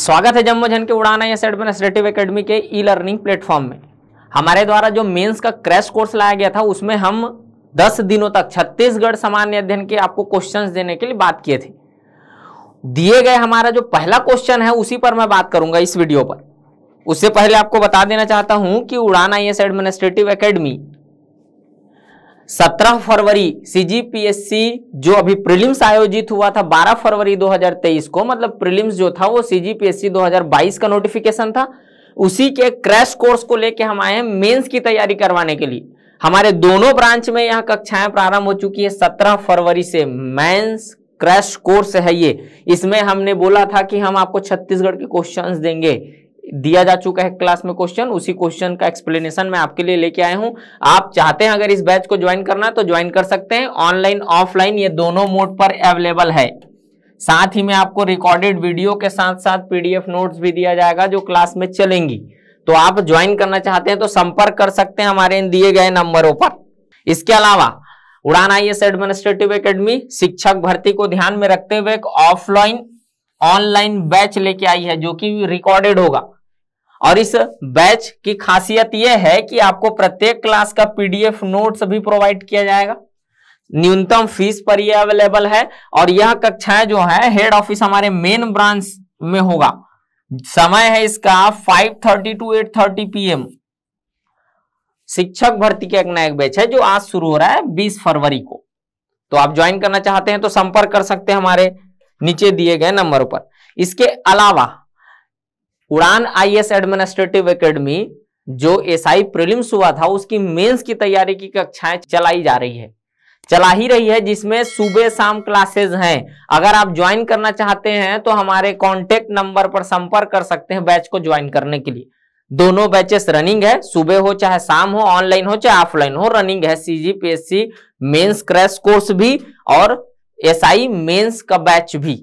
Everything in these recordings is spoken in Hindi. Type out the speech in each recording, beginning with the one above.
स्वागत है जम्मू जन के उड़ाना एस एडमिनिस्ट्रेटिव एकेडमी के ई लर्निंग प्लेटफॉर्म में हमारे द्वारा जो मेंस का क्रैश कोर्स लाया गया था उसमें हम 10 दिनों तक छत्तीसगढ़ सामान्य अध्ययन के आपको क्वेश्चंस देने के लिए बात किए थे दिए गए हमारा जो पहला क्वेश्चन है उसी पर मैं बात करूंगा इस वीडियो पर उससे पहले आपको बता देना चाहता हूं कि उड़ान आई एडमिनिस्ट्रेटिव अकेडमी 17 फरवरी सीजीपीएससी जो अभी प्रीलिम्स आयोजित हुआ था 12 फरवरी 2023 को मतलब प्रीलिम्स जो था वो सीजीपीएससी 2022 का नोटिफिकेशन था उसी के क्रैश कोर्स को लेके हम आए हैं मेंस की तैयारी करवाने के लिए हमारे दोनों ब्रांच में यहाँ कक्षाएं प्रारंभ हो चुकी है 17 फरवरी से मेन्स क्रैश कोर्स है ये इसमें हमने बोला था कि हम आपको छत्तीसगढ़ के क्वेश्चंस देंगे दिया जा चुका है क्लास में क्वेश्चन उसी क्वेश्चन का एक्सप्लेनेशन मैं आपके लिए लेके आया हूं आप चाहते हैं अगर इस बैच को ज्वाइन करना तो ज्वाइन कर सकते हैं ऑनलाइन ऑफलाइन ये दोनों मोड पर अवेलेबल है साथ ही में आपको रिकॉर्डेड वीडियो के साथ साथ पीडीएफ नोट्स भी दिया जाएगा जो क्लास में चलेंगी तो आप ज्वाइन करना चाहते हैं तो संपर्क कर सकते हैं हमारे इन दिए गए नंबरों पर इसके अलावा उड़ान आई एडमिनिस्ट्रेटिव एकेडमी शिक्षक भर्ती को ध्यान में रखते हुए एक ऑफलाइन ऑनलाइन बैच लेके आई है जो कि रिकॉर्डेड होगा और इस बैच की खासियत यह है कि आपको प्रत्येक क्लास का पीडीएफ नोट्स भी प्रोवाइड किया जाएगा न्यूनतम फीस पर यह अवेलेबल है और यह कक्षाएं जो है हेड ऑफिस हमारे मेन ब्रांच में होगा समय है इसका 5:30 टू एट पी पीएम शिक्षक भर्ती का एक नया बैच है जो आज शुरू हो रहा है 20 फरवरी को तो आप ज्वाइन करना चाहते हैं तो संपर्क कर सकते हैं हमारे नीचे दिए गए नंबर पर इसके अलावा उड़ान आईएएस एडमिनिस्ट्रेटिव एकेडमी जो एसआई प्रीलिम्स हुआ था उसकी मेंस की तैयारी की कक्षाएं चलाई जा रही है चला ही रही है जिसमें सुबह शाम क्लासेस हैं अगर आप ज्वाइन करना चाहते हैं तो हमारे कॉन्टेक्ट नंबर पर संपर्क कर सकते हैं बैच को ज्वाइन करने के लिए दोनों बैचेस रनिंग है सुबह हो चाहे शाम हो ऑनलाइन हो चाहे ऑफलाइन हो रनिंग है S C mains crash course भी और एसआई मेंस का बैच भी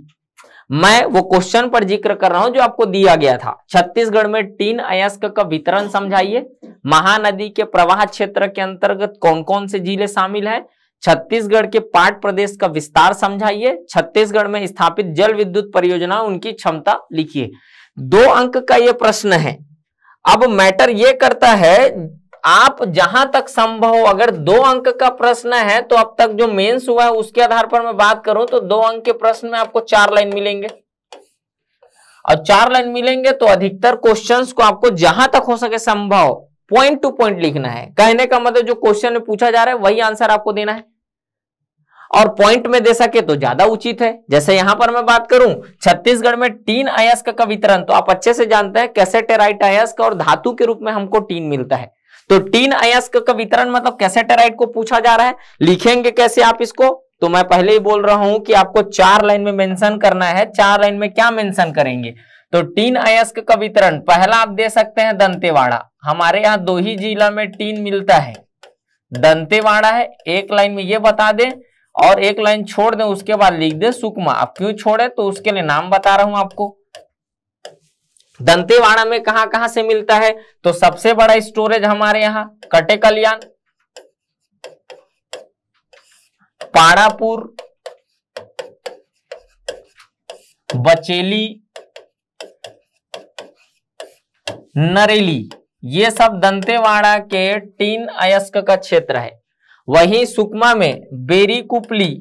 मैं वो क्वेश्चन पर जिक्र कर रहा हूं जो आपको दिया गया था छत्तीसगढ़ में टीन अयस्क का वितरण समझाइए महानदी के प्रवाह क्षेत्र के अंतर्गत कौन कौन से जिले शामिल है छत्तीसगढ़ के पाट प्रदेश का विस्तार समझाइए छत्तीसगढ़ में स्थापित जल विद्युत परियोजना उनकी क्षमता लिखिए दो अंक का यह प्रश्न है अब मैटर यह करता है आप जहां तक संभव अगर दो अंक का प्रश्न है तो अब तक जो मेंस हुआ है उसके आधार पर मैं बात करूं तो दो अंक के प्रश्न में आपको चार लाइन मिलेंगे और चार लाइन मिलेंगे तो अधिकतर क्वेश्चंस को आपको जहां तक हो सके संभव पॉइंट टू पॉइंट लिखना है कहने का मतलब जो क्वेश्चन में पूछा जा रहा है वही आंसर आपको देना है और पॉइंट में दे सके तो ज्यादा उचित है जैसे यहां पर मैं बात करूं छत्तीसगढ़ में टीन अयस्क का वितरण तो आप अच्छे से जानते हैं कैसे टेराइट अयस्क और धातु के रूप में हमको टीन मिलता है तो टीन अयस्क का वितरण मतलब कैसेटेराइट को पूछा जा रहा है लिखेंगे कैसे आप इसको तो मैं पहले ही बोल रहा हूं कि आपको चार लाइन में मेंशन करना है चार लाइन में क्या मेंशन करेंगे तो टीन अयस्क का वितरण पहला आप दे सकते हैं दंतेवाड़ा हमारे यहाँ दो ही जिला में टीन मिलता है दंतेवाड़ा है एक लाइन में ये बता दें और एक लाइन छोड़ दें उसके बाद लिख दे सुकमा आप क्यों छोड़े तो उसके लिए नाम बता रहा हूं आपको दंतेवाड़ा में कहां कहां से मिलता है तो सबसे बड़ा स्टोरेज हमारे यहां कटे कल्याण पाड़ापुर बचेली नरेली ये सब दंतेवाड़ा के टीन अयस्क का क्षेत्र है वहीं सुकमा में बेरी कुपली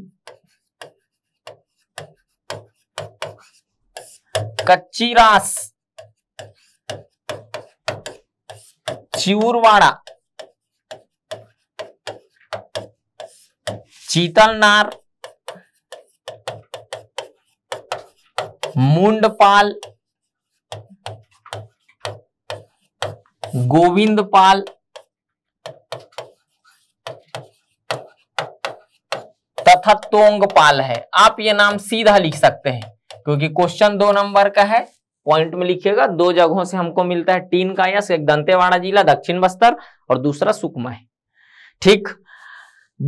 कच्ची रास चिउरवाड़ा चीतलनार मुंडपाल गोविंदपाल तथा तोंगपाल है आप ये नाम सीधा लिख सकते हैं क्योंकि क्वेश्चन दो नंबर का है पॉइंट में लिखिएगा दो जगहों से हमको मिलता है टीन का यश एक दंतेवाड़ा जिला दक्षिण बस्तर और दूसरा सुकमा है ठीक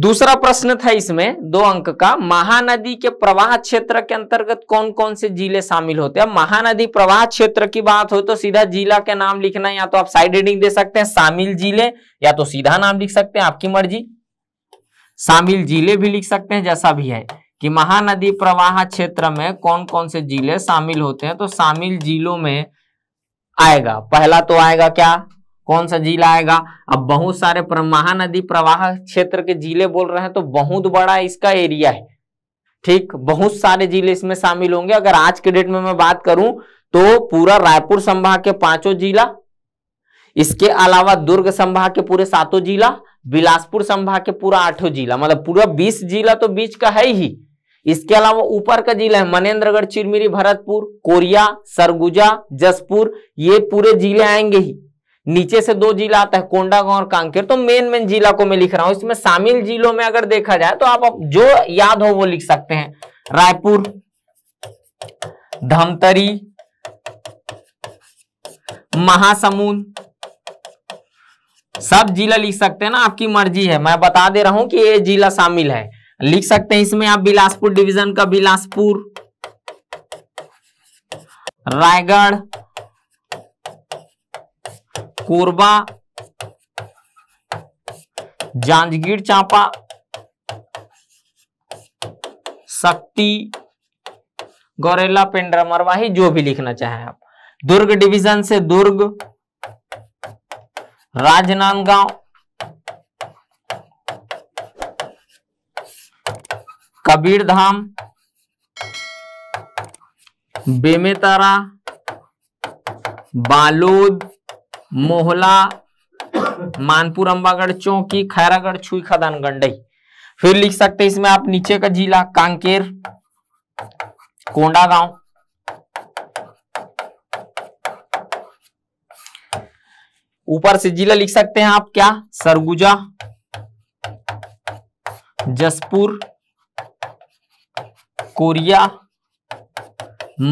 दूसरा प्रश्न था इसमें दो अंक का महानदी के प्रवाह क्षेत्र के अंतर्गत कौन कौन से जिले शामिल होते हैं महानदी प्रवाह क्षेत्र की बात हो तो सीधा जिला के नाम लिखना या तो आप साइड रीडिंग दे सकते हैं शामिल जिले या तो सीधा नाम लिख सकते हैं आपकी मर्जी शामिल जिले भी लिख सकते हैं जैसा भी है कि महानदी प्रवाह क्षेत्र में कौन कौन से जिले शामिल होते हैं तो शामिल जिलों में आएगा पहला तो आएगा क्या कौन सा जिला आएगा अब बहुत सारे महानदी प्रवाह क्षेत्र के जिले बोल रहे हैं तो बहुत बड़ा इसका एरिया है ठीक बहुत सारे जिले इसमें शामिल होंगे अगर आज के डेट में मैं बात करूं तो पूरा रायपुर संभाग के पांचों जिला इसके अलावा दुर्ग संभाग के पूरे सातों जिला बिलासपुर संभाग के पूरा आठों जिला मतलब पूरा बीस जिला तो बीच का है ही इसके अलावा ऊपर का जिला है मनेन्द्रगढ़ चिरमिरी भरतपुर कोरिया सरगुजा जसपुर ये पूरे जिले आएंगे ही नीचे से दो जिला आता है कोंडागांव और कांकेर तो मेन मेन जिला को मैं लिख रहा हूं इसमें शामिल जिलों में अगर देखा जाए तो आप जो याद हो वो लिख सकते हैं रायपुर धमतरी महासमुंद सब जिला लिख सकते हैं ना आपकी मर्जी है मैं बता दे रहा हूं कि ये जिला शामिल है लिख सकते हैं इसमें आप बिलासपुर डिवीजन का बिलासपुर रायगढ़ कोरबा जांजगीर चांपा शक्ति गौरेला पेंड्रा मरवाही जो भी लिखना चाहें आप दुर्ग डिवीजन से दुर्ग राजनांदगांव कबीर धाम बेमेतारा बालोद मोहला मानपुर अंबागढ़ चौकी खैरागढ़ छुई खदान गंडई फिर लिख सकते हैं इसमें आप नीचे का जिला कांकेर कोंडा गांव ऊपर से जिला लिख सकते हैं आप क्या सरगुजा जसपुर कोरिया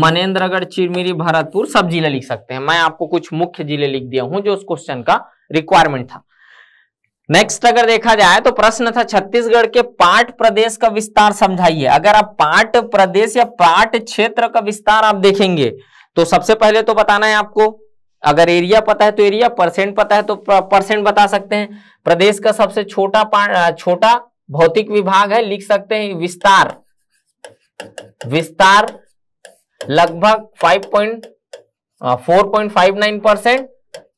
मनेन्द्रगढ़ चिरमिरी भरतपुर सब जिले लिख सकते हैं मैं आपको कुछ मुख्य जिले लिख दिया हूं जो उस क्वेश्चन का रिक्वायरमेंट था नेक्स्ट अगर देखा जाए तो प्रश्न था छत्तीसगढ़ के पाट प्रदेश का विस्तार समझाइए अगर आप पाट प्रदेश या पाट क्षेत्र का विस्तार आप देखेंगे तो सबसे पहले तो बताना है आपको अगर एरिया पता है तो एरिया परसेंट पता है तो परसेंट बता सकते हैं प्रदेश का सबसे छोटा छोटा भौतिक विभाग है लिख सकते हैं विस्तार विस्तार लगभग नाइन परसेंट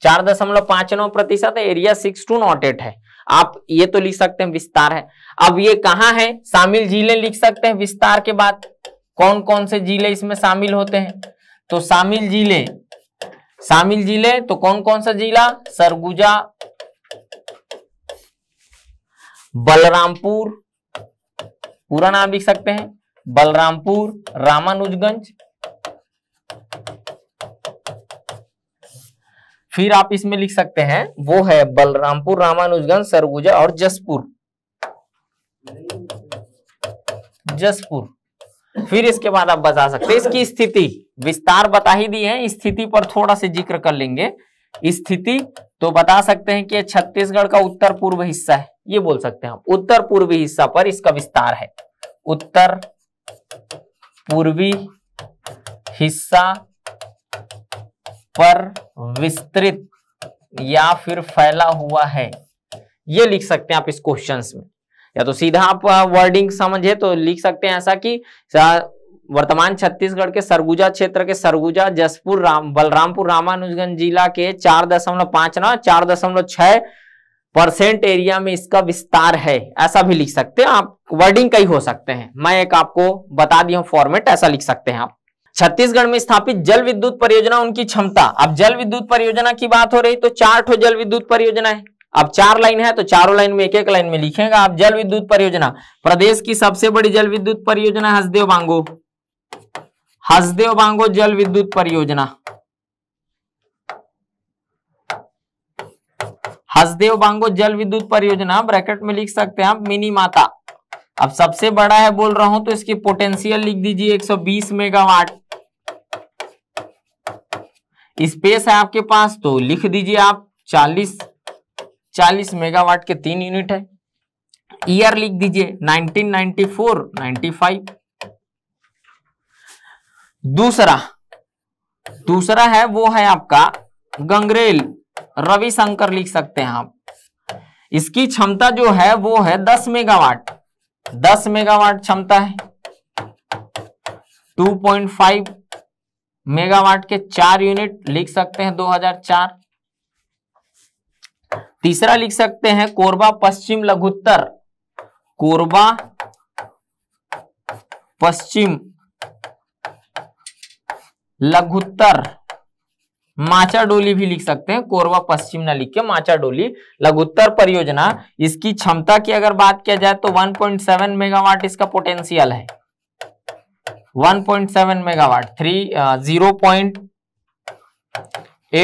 चार दशमलव पांच नौ प्रतिशत area six two nought eight है आप ये तो लिख सकते हैं विस्तार है अब ये कहां है शामिल जिले लिख सकते हैं विस्तार के बाद कौन कौन से जिले इसमें शामिल होते हैं तो शामिल जिले शामिल जिले तो कौन कौन सा जिला सरगुजा बलरामपुर पूरा नाम लिख सकते हैं बलरामपुर रामानुजगंज फिर आप इसमें लिख सकते हैं वो है बलरामपुर रामानुजगंज सरगुजा और जसपुर जसपुर फिर इसके बाद आप बता सकते हैं इसकी स्थिति विस्तार बता ही दी है स्थिति पर थोड़ा सा जिक्र कर लेंगे स्थिति तो बता सकते हैं कि छत्तीसगढ़ का उत्तर पूर्व हिस्सा है ये बोल सकते हैं आप उत्तर पूर्वी हिस्सा पर इसका विस्तार है उत्तर पूर्वी हिस्सा पर विस्तृत या फिर फैला हुआ है ये लिख सकते हैं आप इस क्वेश्चन में या तो सीधा आप वर्डिंग समझे तो लिख सकते हैं ऐसा कि वर्तमान छत्तीसगढ़ के सरगुजा क्षेत्र के सरगुजा जसपुर राम बलरामपुर रामानुजगंज जिला के चार दशमलव पांच नौ चार दशमलव छह परसेंट एरिया में इसका विस्तार है ऐसा भी लिख सकते हैं आप वर्डिंग कई हो सकते हैं मैं एक आपको बता दिया फॉर्मेट ऐसा लिख सकते हैं आप छत्तीसगढ़ में स्थापित जल विद्युत परियोजना उनकी क्षमता अब जल विद्युत परियोजना की बात हो रही तो चार ठो जल विद्युत परियोजना है अब चार लाइन है तो चारों लाइन में एक एक लाइन में लिखेगा आप जल विद्युत परियोजना प्रदेश की सबसे बड़ी जल विद्युत परियोजना हसदेव बांगो हसदेव बांगो जल विद्युत परियोजना हसदेव बांगो जल विद्युत परियोजना ब्रैकेट में लिख सकते हैं आप मिनी माता अब सबसे बड़ा है बोल रहा हूं तो इसकी पोटेंशियल लिख दीजिए 120 मेगावाट स्पेस है आपके पास तो लिख दीजिए आप 40 40 मेगावाट के तीन यूनिट है ईयर लिख दीजिए 1994 95 दूसरा दूसरा है वो है आपका गंगरेल रविशंकर लिख सकते हैं आप इसकी क्षमता जो है वो है दस मेगावाट दस मेगावाट क्षमता है 2.5 मेगावाट के चार यूनिट लिख सकते हैं 2004 तीसरा लिख सकते हैं कोरबा पश्चिम लघुत्तर कोरबा पश्चिम लघुत्तर माचा डोली भी लिख सकते हैं कोरवा पश्चिम ना लिख के माचा डोली लघुत्तर परियोजना इसकी क्षमता की अगर बात किया जाए तो 1.7 मेगावाट इसका पोटेंशियल है 1.7 megawatt three zero point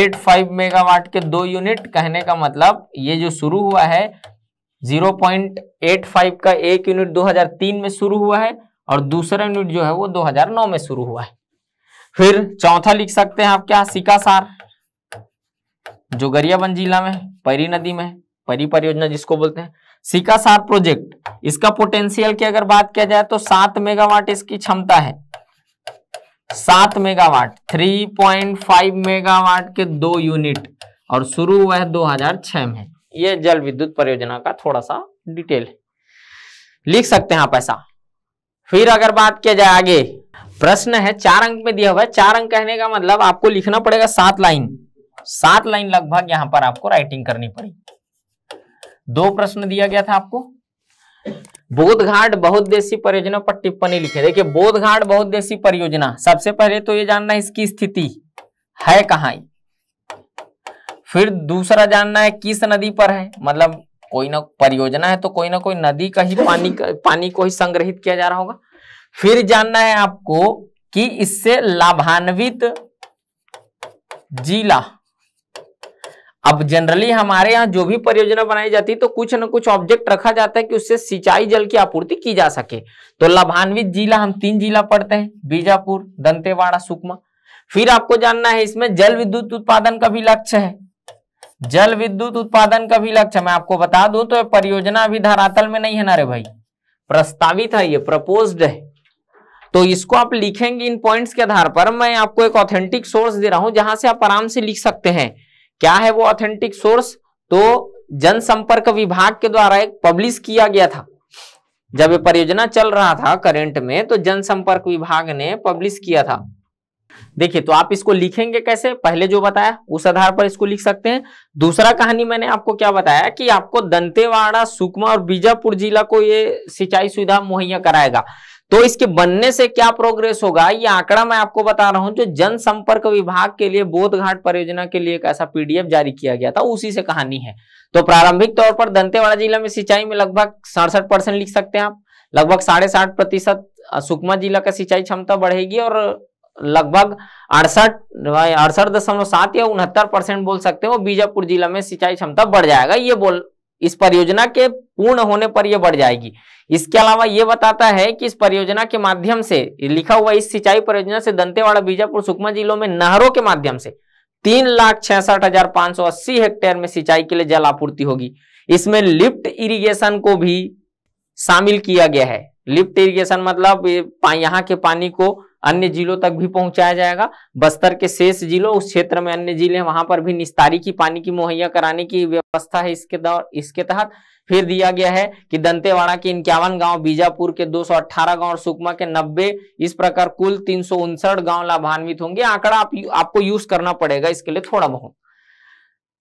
eight five megawatt के दो यूनिट कहने का मतलब ये जो शुरू हुआ है 0.85 का एक यूनिट 2003 में शुरू हुआ है और दूसरा यूनिट जो है वो 2009 में शुरू हुआ है फिर चौथा लिख सकते हैं आप क्या सिकासार जो गरियाबंद जिला में परी नदी में परी परियोजना जिसको बोलते हैं सिकासार प्रोजेक्ट इसका पोटेंशियल की अगर बात किया जाए तो सात मेगावाट इसकी क्षमता है सात megawatt three point five megawatt के दो यूनिट और शुरू हुआ है दो हजार छह में यह जल विद्युत परियोजना का थोड़ा सा डिटेल है लिख सकते हैं आप ऐसा फिर अगर बात किया जाए आगे प्रश्न है चार अंक में दिया हुआ है चार अंक कहने का मतलब आपको लिखना पड़ेगा सात लाइन सात लाइन लगभग यहां पर आपको राइटिंग करनी पड़ेगी दो प्रश्न दिया गया था आपको बोध घाट देशी परियोजना पर टिप्पणी लिखे देखिए बोध घाट देशी परियोजना सबसे पहले तो ये जानना है इसकी स्थिति है कहा फिर दूसरा जानना है किस नदी पर है मतलब कोई ना परियोजना है तो कोई ना कोई नदी का ही पानी का, पानी को ही संग्रहित किया जा रहा होगा फिर जानना है आपको कि इससे लाभान्वित जिला अब जनरली हमारे यहाँ जो भी परियोजना बनाई जाती है तो कुछ ना कुछ ऑब्जेक्ट रखा जाता है कि उससे सिंचाई जल की आपूर्ति की जा सके तो लाभान्वित जिला हम तीन जिला पढ़ते हैं बीजापुर दंतेवाड़ा सुकमा फिर आपको जानना है इसमें जल विद्युत उत्पादन का भी लक्ष्य है जल विद्युत उत्पादन का भी लक्ष्य मैं आपको बता दू तो परियोजना अभी धरातल में नहीं है ना रे भाई प्रस्तावित है ये प्रपोज है तो इसको आप लिखेंगे इन पॉइंट्स के आधार पर मैं आपको एक ऑथेंटिक सोर्स दे रहा हूं जहां से आप आराम से लिख सकते हैं क्या है वो ऑथेंटिक सोर्स तो जनसंपर्क विभाग के द्वारा एक पब्लिश किया गया था जब ये परियोजना चल रहा था करेंट में तो जनसंपर्क विभाग ने पब्लिश किया था देखिए तो आप इसको लिखेंगे कैसे पहले जो बताया उस आधार पर इसको लिख सकते हैं दूसरा कहानी मैंने आपको क्या बताया कि आपको दंतेवाड़ा सुकमा और बीजापुर जिला को ये सिंचाई सुविधा मुहैया कराएगा तो इसके बनने से क्या प्रोग्रेस होगा ये आंकड़ा मैं आपको बता रहा हूं जो जनसंपर्क विभाग के लिए बोध घाट परियोजना के लिए एक ऐसा पीडीएफ जारी किया गया था उसी से कहानी है तो प्रारंभिक तौर पर दंतेवाड़ा जिला में सिंचाई में लगभग सड़सठ परसेंट लिख सकते हैं आप लगभग साढ़े साठ प्रतिशत सुकमा जिला का सिंचाई क्षमता बढ़ेगी और लगभग अड़सठ अड़सठ दशमलव सात या उनहत्तर परसेंट बोल सकते हो बीजापुर जिला में सिंचाई क्षमता बढ़ जाएगा ये बोल इस परियोजना के पूर्ण होने पर यह बढ़ जाएगी इसके अलावा यह बताता है कि इस परियोजना के माध्यम से लिखा हुआ इस सिंचाई परियोजना से दंतेवाड़ा बीजापुर सुकमा जिलों में नहरों के माध्यम से तीन लाख छियासठ हजार पांच सौ अस्सी हेक्टेयर में सिंचाई के लिए जल आपूर्ति होगी इसमें लिफ्ट इरिगेशन को भी शामिल किया गया है लिफ्ट इरिगेशन मतलब यहाँ के पानी को अन्य जिलों तक भी पहुंचाया जाएगा बस्तर के शेष जिलों उस क्षेत्र में अन्य जिले हैं वहां पर भी निस्तारी की पानी की मुहैया कराने की व्यवस्था है इसके दौर इसके तहत फिर दिया गया है कि दंतेवाड़ा के इक्यावन गांव बीजापुर के 218 गांव और सुकमा के 90 इस प्रकार कुल तीन गांव लाभान्वित होंगे आंकड़ा आप, आपको यूज करना पड़ेगा इसके लिए थोड़ा बहुत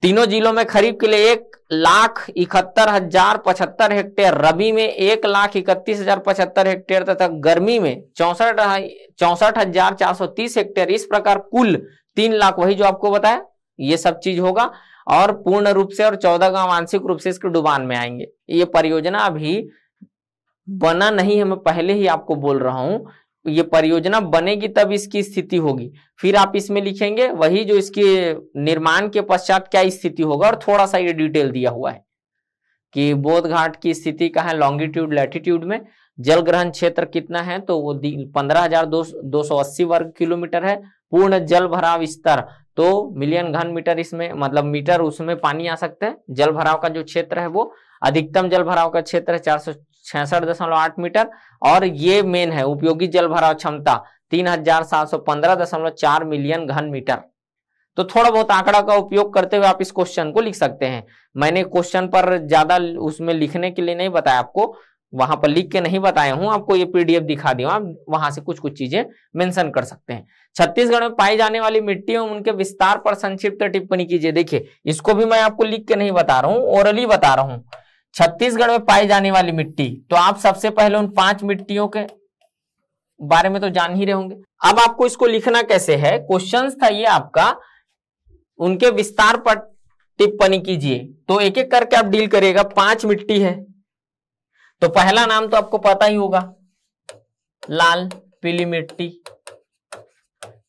तीनों जिलों में खरीफ के लिए एक लाख इकहत्तर हजार पचहत्तर हेक्टेयर रबी में एक लाख इकतीस हजार पचहत्तर हेक्टेयर तथा गर्मी में चौसठ चौसठ हजार चार सौ तीस हेक्टेयर इस प्रकार कुल तीन लाख वही जो आपको बताया ये सब चीज होगा और पूर्ण रूप से और चौदह गांव आंशिक रूप से इसके डुबान में आएंगे ये परियोजना अभी बना नहीं है मैं पहले ही आपको बोल रहा हूं ये परियोजना बनेगी तब इसकी स्थिति होगी फिर आप इसमें लिखेंगे वही जो इसके निर्माण के पश्चात क्या स्थिति होगा और थोड़ा सा ये डिटेल दिया हुआ है कि बोध घाट की स्थिति कहाँ है लॉन्गिट्यूड लैटिट्यूड में जल ग्रहण क्षेत्र कितना है तो वो पंद्रह हजार दो, दो सौ अस्सी वर्ग किलोमीटर है पूर्ण जल भराव स्तर तो मिलियन घन मीटर इसमें मतलब मीटर उसमें पानी आ सकते हैं जल भराव का जो क्षेत्र है वो अधिकतम जल भराव का क्षेत्र है चार सौ छियासठ दशमलव आठ मीटर और ये मेन है उपयोगी जल भराव क्षमता तीन हजार सात सौ पंद्रह दशमलव चार मिलियन घन मीटर तो थोड़ा बहुत आंकड़ा का उपयोग करते हुए आप इस क्वेश्चन को लिख सकते हैं मैंने क्वेश्चन पर ज्यादा उसमें लिखने के लिए नहीं बताया आपको वहां पर लिख के नहीं बताया हूं आपको ये पीडीएफ दिखा दिया आप वहां से कुछ कुछ चीजें मेंशन कर सकते हैं छत्तीसगढ़ में पाई जाने वाली मिट्टी और उनके विस्तार पर संक्षिप्त टिप्पणी कीजिए देखिए इसको भी मैं आपको लिख के नहीं बता रहा हूँ ओरली बता रहा हूँ छत्तीसगढ़ में पाई जाने वाली मिट्टी तो आप सबसे पहले उन पांच मिट्टियों के बारे में तो जान ही रहे होंगे अब आपको इसको लिखना कैसे है क्वेश्चन था ये आपका उनके विस्तार पर टिप्पणी कीजिए तो एक एक करके आप डील करिएगा पांच मिट्टी है तो पहला नाम तो आपको पता ही होगा लाल पीली मिट्टी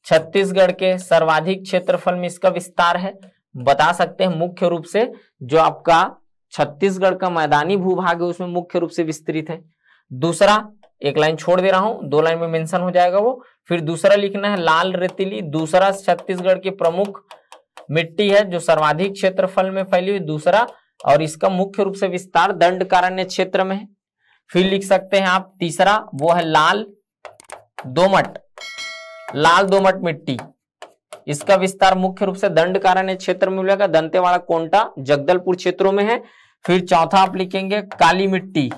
छत्तीसगढ़ के सर्वाधिक क्षेत्रफल में इसका विस्तार है बता सकते हैं मुख्य रूप से जो आपका छत्तीसगढ़ का मैदानी भूभाग है उसमें मुख्य रूप से विस्तृत है दूसरा एक लाइन छोड़ दे रहा हूं दो लाइन में मेंशन हो जाएगा वो फिर दूसरा लिखना है लाल रेतीली दूसरा छत्तीसगढ़ की प्रमुख मिट्टी है जो सर्वाधिक क्षेत्रफल में फैली हुई दूसरा और इसका मुख्य रूप से विस्तार दंड कारण्य क्षेत्र में है फिर लिख सकते हैं आप तीसरा वो है लाल दोमट लाल दोमट मिट्टी इसका विस्तार मुख्य रूप से दंड कारण्य क्षेत्र में मिलेगा दंतेवाड़ा कोंटा जगदलपुर क्षेत्रों में है फिर चौथा आप लिखेंगे काली मिट्टी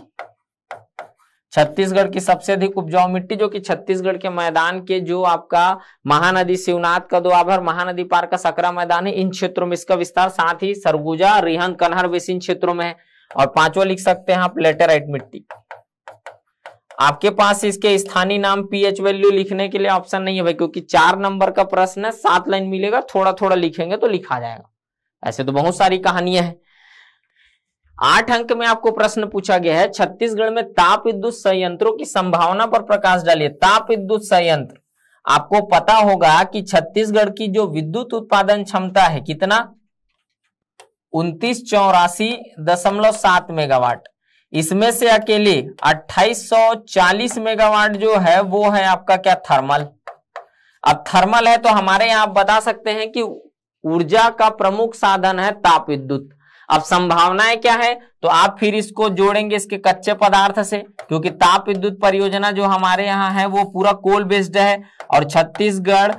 छत्तीसगढ़ की सबसे अधिक उपजाऊ मिट्टी जो कि छत्तीसगढ़ के मैदान के जो आपका महानदी शिवनाथ का आभर महानदी पार का सकरा मैदान है इन क्षेत्रों में इसका विस्तार साथ ही सरगुजा रिहन कन्हर वैसे इन क्षेत्रों में है और पांचवा लिख सकते हैं आप लेटेराइट मिट्टी आपके पास इसके स्थानीय नाम पीएच वैल्यू लिखने के लिए ऑप्शन नहीं है भाई क्योंकि चार नंबर का प्रश्न है सात लाइन मिलेगा थोड़ा थोड़ा लिखेंगे तो लिखा जाएगा ऐसे तो बहुत सारी कहानियां हैं आठ अंक में आपको प्रश्न पूछा गया है छत्तीसगढ़ में ताप विद्युत संयंत्रों की संभावना पर प्रकाश डालिए ताप विद्युत संयंत्र आपको पता होगा कि छत्तीसगढ़ की जो विद्युत उत्पादन क्षमता है कितना उन्तीस चौरासी दशमलव सात मेगावाट इसमें से अकेले 2840 मेगावाट जो है वो है आपका क्या थर्मल अब थर्मल है तो हमारे यहां आप बता सकते हैं कि ऊर्जा का प्रमुख साधन है ताप विद्युत अब संभावनाएं क्या है तो आप फिर इसको जोड़ेंगे इसके कच्चे पदार्थ से क्योंकि ताप विद्युत परियोजना जो हमारे यहाँ है वो पूरा कोल बेस्ड है और छत्तीसगढ़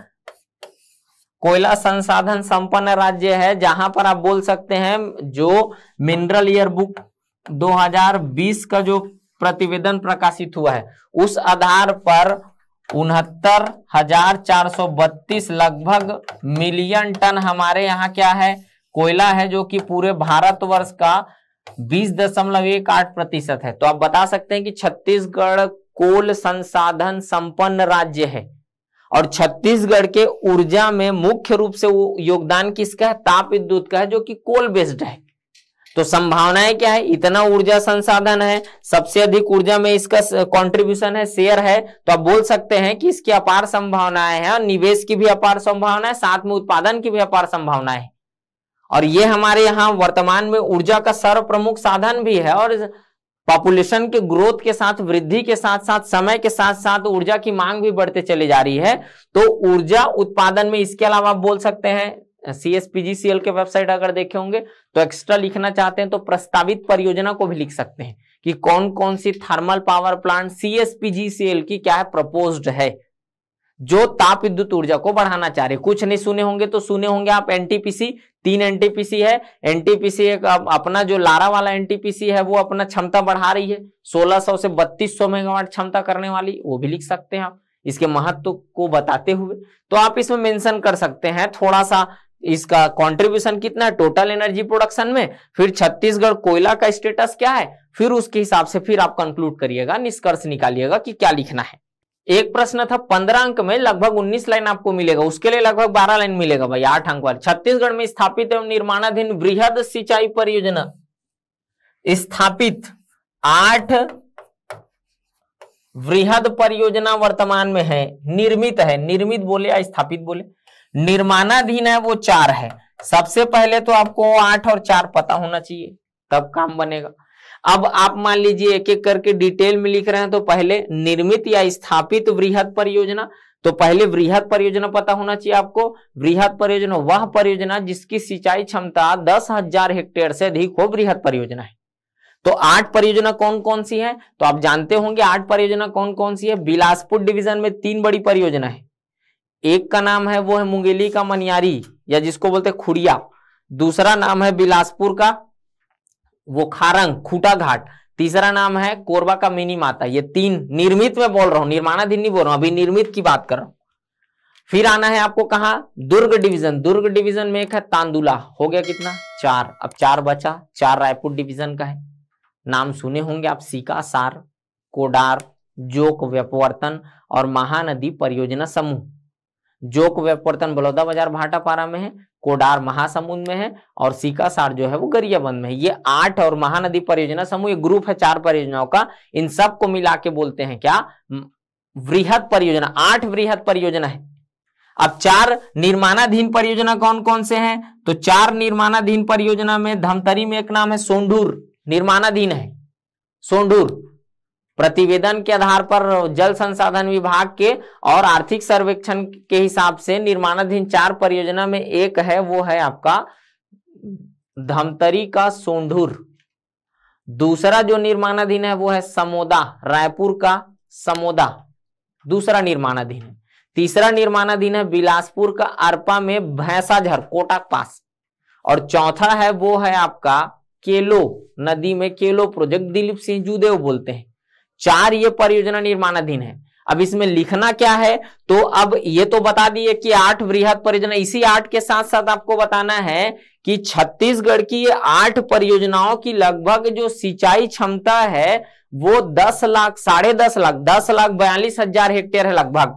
कोयला संसाधन संपन्न राज्य है जहां पर आप बोल सकते हैं जो मिनरल ईयर बुक 2020 का जो प्रतिवेदन प्रकाशित हुआ है उस आधार पर उनहत्तर हजार चार सौ बत्तीस लगभग मिलियन टन हमारे यहाँ क्या है कोयला है जो कि पूरे भारतवर्ष का बीस दशमलव एक आठ प्रतिशत है तो आप बता सकते हैं कि छत्तीसगढ़ कोल संसाधन संपन्न राज्य है और छत्तीसगढ़ के ऊर्जा में मुख्य रूप से वो योगदान किसका है ताप विद्युत का है जो कि कोल बेस्ड है तो संभावनाएं क्या है इतना ऊर्जा संसाधन है सबसे अधिक ऊर्जा में इसका कंट्रीब्यूशन है शेयर है तो आप बोल सकते हैं कि इसकी अपार संभावनाएं हैं और निवेश की भी अपार संभावना है साथ में उत्पादन की भी अपार संभावना है और ये हमारे यहाँ वर्तमान में ऊर्जा का सर्व प्रमुख साधन भी है और पॉपुलेशन के ग्रोथ के साथ वृद्धि के साथ साथ समय के साथ साथ ऊर्जा की मांग भी बढ़ते चले जा रही है तो ऊर्जा उत्पादन में इसके अलावा आप बोल सकते हैं सी एस के वेबसाइट अगर देखे होंगे तो एक्स्ट्रा लिखना चाहते हैं तो प्रस्तावित परियोजना को भी लिख सकते हैं कि कौन कौन सी thermal power plant C S P G C L की क्या है प्रपोज है जो ताप विद्युत ऊर्जा को बढ़ाना चाह रहे कुछ नहीं सुने होंगे तो सुने होंगे आप एनटीपीसी तीन एनटीपीसी है एनटीपीसी अपना जो लारा वाला एनटीपीसी है वो अपना क्षमता बढ़ा रही है 1600 से 3200 मेगावाट क्षमता करने वाली वो भी लिख सकते हैं आप इसके महत्व को बताते हुए तो आप इसमें मेंशन कर सकते हैं थोड़ा सा इसका कंट्रीब्यूशन कितना है टोटल एनर्जी प्रोडक्शन में फिर छत्तीसगढ़ कोयला का स्टेटस क्या है फिर उसके हिसाब से फिर आप कंक्लूड करिएगा निष्कर्ष निकालिएगा कि क्या लिखना है एक प्रश्न था पंद्रह अंक में लगभग उन्नीस लाइन आपको मिलेगा उसके लिए लगभग बारह लाइन मिलेगा भाई आठ अंक वाले छत्तीसगढ़ में स्थापित एवं निर्माणाधीन वृहद सिंचाई परियोजना स्थापित आठ वृहद परियोजना वर्तमान में है निर्मित है निर्मित बोले या स्थापित बोले निर्माणाधीन है वो चार है सबसे पहले तो आपको आठ और चार पता होना चाहिए तब काम बनेगा अब आप मान लीजिए एक एक करके डिटेल में लिख रहे हैं तो पहले निर्मित या स्थापित वृहद परियोजना तो पहले वृहद परियोजना पता होना चाहिए आपको वृहद परियोजना वह परियोजना जिसकी सिंचाई क्षमता दस हजार हेक्टेयर से अधिक हो वृहद परियोजना है तो आठ परियोजना कौन कौन सी है तो आप जानते होंगे आठ परियोजना कौन कौन सी है बिलासपुर डिविजन में तीन बड़ी परियोजना है एक का नाम है वो है मुंगेली का मनियारी या जिसको बोलते खुड़िया दूसरा नाम है बिलासपुर का वो खारंग खूटा घाट तीसरा नाम है कोरबा का मिनी माता ये तीन निर्मित में बोल रहा हूं निर्माणाधीन नहीं बोल रहा हूं अभी निर्मित की बात कर रहा हूं फिर आना है आपको कहा दुर्ग डिवीजन दुर्ग डिवीजन में एक है तांदुला हो गया कितना चार अब चार बचा चार रायपुर डिवीजन का है नाम सुने होंगे आप सीका सार कोडार जोक व्यपवर्तन और महानदी परियोजना समूह जोक वेपर्तन बलौदा बाजार भाटापारा में है कोडार महासमुंद में है और सीकासार जो है वो गरियाबंद में है ये आठ और महानदी परियोजना समूह ग्रुप है चार परियोजनाओं का इन सब को मिला के बोलते हैं क्या वृहद परियोजना आठ वृहद परियोजना है अब चार निर्माणाधीन परियोजना कौन कौन से हैं तो चार निर्माणाधीन परियोजना में धमतरी में एक नाम है सोंडूर निर्माणाधीन है सोंडूर प्रतिवेदन के आधार पर जल संसाधन विभाग के और आर्थिक सर्वेक्षण के हिसाब से निर्माणाधीन चार परियोजना में एक है वो है आपका धमतरी का सोंढूर दूसरा जो निर्माणाधीन है वो है समोदा रायपुर का समोदा दूसरा निर्माणाधीन है तीसरा निर्माणाधीन है बिलासपुर का अरपा में भैंसाझर कोटा पास और चौथा है वो है आपका केलो नदी में केलो प्रोजेक्ट दिलीप सिंह जुदेव बोलते हैं चार ये परियोजना निर्माणाधीन है अब इसमें लिखना क्या है तो अब ये तो बता दिए कि आठ वृहद परियोजना इसी आठ के साथ साथ आपको बताना है कि छत्तीसगढ़ की ये आठ परियोजनाओं की लगभग जो सिंचाई क्षमता है वो दस लाख साढ़े दस लाख दस लाख बयालीस हजार हेक्टेयर है लगभग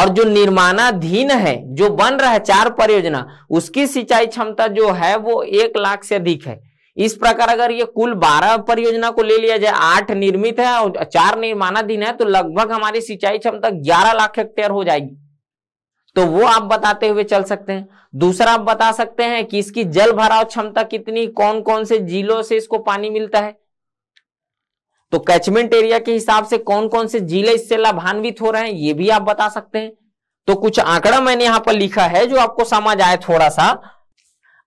और जो निर्माणाधीन है जो बन रहा है चार परियोजना उसकी सिंचाई क्षमता जो है वो एक लाख से अधिक है इस प्रकार अगर ये कुल 12 परियोजना को ले लिया जाए आठ निर्मित है और चार निर्माणाधीन है तो लगभग हमारी सिंचाई क्षमता 11 लाख हेक्टेयर हो जाएगी तो वो आप बताते हुए चल सकते हैं दूसरा आप बता सकते हैं कि इसकी जल भराव क्षमता कितनी कौन कौन से जिलों से इसको पानी मिलता है तो कैचमेंट एरिया के हिसाब से कौन कौन से जिले इससे लाभान्वित हो रहे हैं ये भी आप बता सकते हैं तो कुछ आंकड़ा मैंने यहां पर लिखा है जो आपको समझ आए थोड़ा सा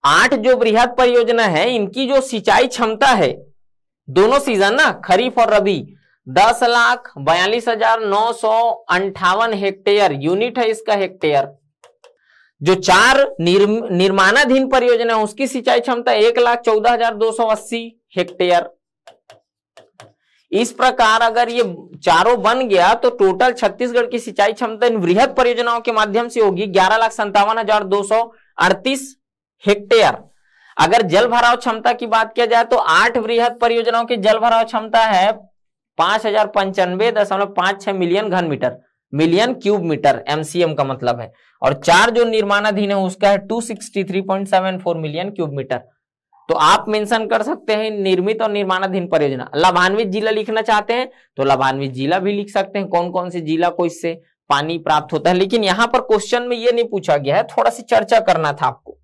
आठ जो वृहत परियोजना है इनकी जो सिंचाई क्षमता है दोनों सीजन ना खरीफ और रबी दस लाख बयालीस हजार नौ सौ अंठावन हेक्टेयर यूनिट है इसका हेक्टेयर जो चार निर्म, निर्माणाधीन परियोजना है उसकी सिंचाई क्षमता एक लाख चौदह हजार दो सौ अस्सी हेक्टेयर इस प्रकार अगर ये चारों बन गया तो टोटल छत्तीसगढ़ की सिंचाई क्षमता इन वृहद परियोजनाओं के माध्यम से होगी ग्यारह लाख संतावन हजार दो सौ अड़तीस हेक्टेयर अगर जल भराव क्षमता की बात किया जाए तो आठ वृहद परियोजनाओं की जल भराव क्षमता है पांच हजार पंचानवे दशमलव पांच छह मिलियन घन metre million cube metre MCM का मतलब है और चार जो निर्माणाधीन है उसका है 263.74 मिलियन क्यूब मीटर तो आप मेंशन कर सकते हैं निर्मित और निर्माणाधीन परियोजना लाभान्वित जिला लिखना चाहते हैं तो लाभान्वित जिला भी लिख सकते हैं कौन कौन से जिला को इससे पानी प्राप्त होता है लेकिन यहां पर क्वेश्चन में यह नहीं पूछा गया है थोड़ा सी चर्चा करना था आपको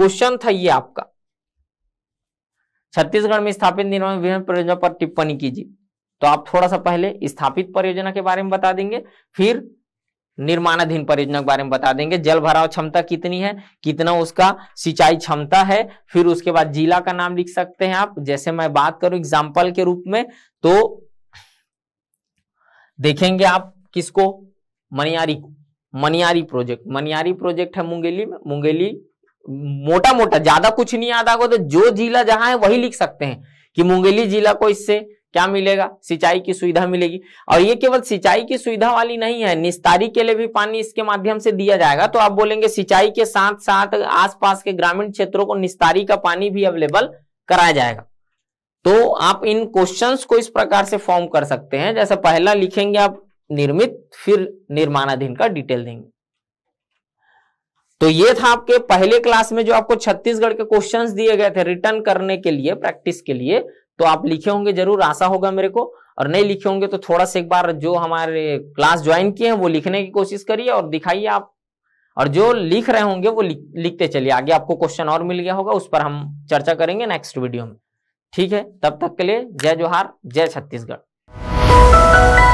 क्वेश्चन था ये आपका छत्तीसगढ़ में स्थापित निर्माण विभिन्न परियोजना पर टिप्पणी कीजिए तो आप थोड़ा सा पहले स्थापित परियोजना के बारे में बता देंगे फिर निर्माणाधीन परियोजना के बारे में बता देंगे जल भराव क्षमता कितनी है कितना उसका सिंचाई क्षमता है फिर उसके बाद जिला का नाम लिख सकते हैं आप जैसे मैं बात करूं एग्जाम्पल के रूप में तो देखेंगे आप किसको मनियारी को मनियारी प्रोजेक्ट मनियारी प्रोजेक्ट है मुंगेली में मुंगेली मोटा मोटा ज्यादा कुछ नहीं याद आगे तो जो जिला जहां है वही लिख सकते हैं कि मुंगेली जिला को इससे क्या मिलेगा सिंचाई की सुविधा मिलेगी और ये केवल सिंचाई की सुविधा वाली नहीं है निस्तारी के लिए भी पानी इसके माध्यम से दिया जाएगा तो आप बोलेंगे सिंचाई के साथ साथ आसपास के ग्रामीण क्षेत्रों को निस्तारी का पानी भी अवेलेबल कराया जाएगा तो आप इन क्वेश्चंस को इस प्रकार से फॉर्म कर सकते हैं जैसे पहला लिखेंगे आप निर्मित फिर निर्माणाधीन का डिटेल देंगे तो ये था आपके पहले क्लास में जो आपको छत्तीसगढ़ के क्वेश्चंस दिए गए थे रिटर्न करने के लिए प्रैक्टिस के लिए तो आप लिखे होंगे जरूर आशा होगा मेरे को और नहीं लिखे होंगे तो थोड़ा सा एक बार जो हमारे क्लास ज्वाइन किए हैं वो लिखने की कोशिश करिए और दिखाइए आप और जो लिख रहे होंगे वो लिखते चलिए आगे आपको क्वेश्चन और मिल गया होगा उस पर हम चर्चा करेंगे नेक्स्ट वीडियो में ठीक है तब तक के लिए जय जोहार जय छत्तीसगढ़